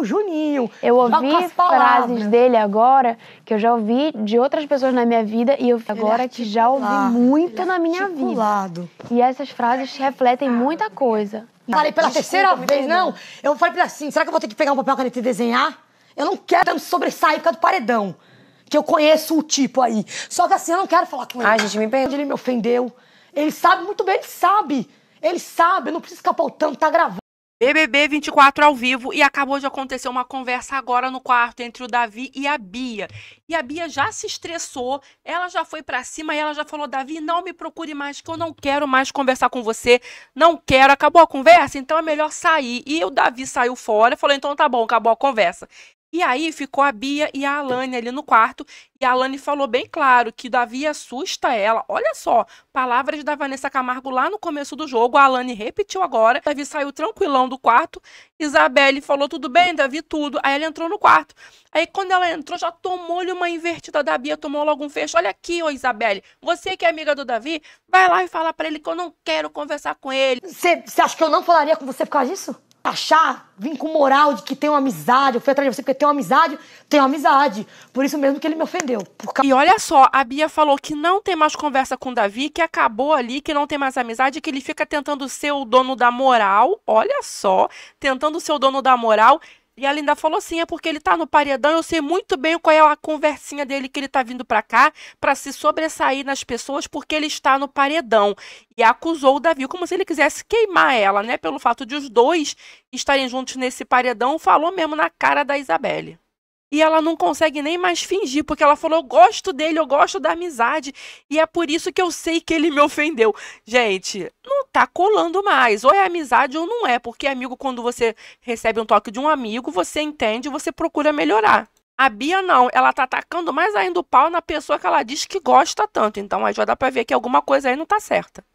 o Juninho. Eu ouvi frases dele agora que eu já ouvi de outras pessoas na minha vida e eu ele é agora que já ouvi muito na é minha vida. E essas frases refletem muita coisa. Falei pela Desculpa, terceira vez, não. Eu falei pra ele assim, será que eu vou ter que pegar um papel caneta e desenhar? Eu não quero me sobressair por causa do paredão. Que eu conheço o tipo aí. Só que assim, eu não quero falar com ele. Ai, gente, me perdoe, Ele me ofendeu. Ele sabe muito bem, ele sabe. Ele sabe, eu não preciso ficar pautando, tá gravando. BBB 24 ao vivo e acabou de acontecer uma conversa agora no quarto entre o Davi e a Bia. E a Bia já se estressou, ela já foi para cima e ela já falou: "Davi, não me procure mais, que eu não quero mais conversar com você, não quero". Acabou a conversa, então é melhor sair. E o Davi saiu fora, e falou: "Então tá bom, acabou a conversa". E aí ficou a Bia e a Alane ali no quarto. E a Alane falou bem claro que Davi assusta ela. Olha só, palavras da Vanessa Camargo lá no começo do jogo. A Alane repetiu agora. Davi saiu tranquilão do quarto. Isabelle falou: tudo bem, Davi, tudo. Aí ela entrou no quarto. Aí quando ela entrou, já tomou-lhe uma invertida da Bia, tomou logo um fecho. Olha aqui, ô Isabelle, você que é amiga do Davi, vai lá e fala para ele que eu não quero conversar com ele. Você acha que eu não falaria com você por causa disso? achar, vim com moral de que tem uma amizade, eu fui atrás de você porque tem uma amizade, tem uma amizade. Por isso mesmo que ele me ofendeu. E olha só, a Bia falou que não tem mais conversa com o Davi, que acabou ali, que não tem mais amizade, que ele fica tentando ser o dono da moral, olha só, tentando ser o dono da moral e ela ainda falou assim: é porque ele tá no paredão, eu sei muito bem qual é a conversinha dele que ele tá vindo para cá para se sobressair nas pessoas porque ele está no paredão. E acusou o Davi como se ele quisesse queimar ela, né? Pelo fato de os dois estarem juntos nesse paredão, falou mesmo na cara da Isabelle. E ela não consegue nem mais fingir, porque ela falou: Eu gosto dele, eu gosto da amizade, e é por isso que eu sei que ele me ofendeu. Gente, não tá colando mais. Ou é amizade ou não é, porque amigo, quando você recebe um toque de um amigo, você entende e você procura melhorar. A Bia não, ela tá atacando mais ainda o pau na pessoa que ela diz que gosta tanto. Então aí já dá pra ver que alguma coisa aí não tá certa.